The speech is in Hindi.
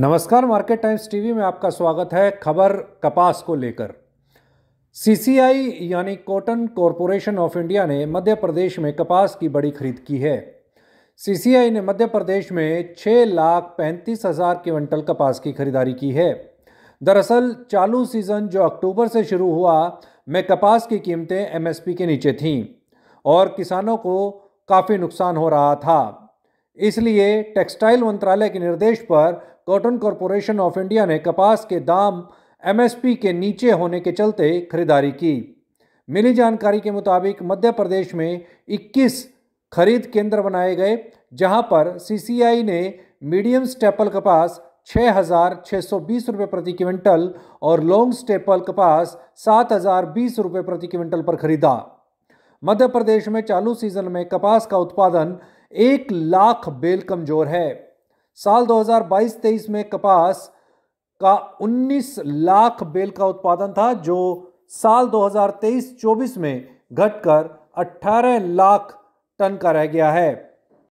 नमस्कार मार्केट टाइम्स टीवी में आपका स्वागत है खबर कपास को लेकर सीसीआई यानी कॉटन कॉरपोरेशन ऑफ इंडिया ने मध्य प्रदेश में कपास की बड़ी खरीद की है सीसीआई ने मध्य प्रदेश में छः लाख पैंतीस हज़ार क्विंटल कपास की खरीदारी की है दरअसल चालू सीज़न जो अक्टूबर से शुरू हुआ में कपास की कीमतें एमएसपी के नीचे थीं और किसानों को काफ़ी नुकसान हो रहा था इसलिए टेक्सटाइल मंत्रालय के निर्देश पर कॉटन कॉरपोरेशन ऑफ इंडिया ने कपास के दाम एमएसपी के नीचे होने के चलते खरीदारी की मिली जानकारी के मुताबिक मध्य प्रदेश में 21 खरीद केंद्र बनाए गए जहां पर सीसीआई ने मीडियम स्टेपल कपास 6,620 रुपए प्रति क्विंटल और लॉन्ग स्टेपल कपास 7,020 रुपए प्रति क्विंटल पर खरीदा मध्य प्रदेश में चालू सीजन में कपास का उत्पादन एक लाख बेल कमजोर है साल 2022-23 में कपास का 19 लाख बेल का उत्पादन था जो साल 2023-24 में घटकर 18 लाख टन का रह गया है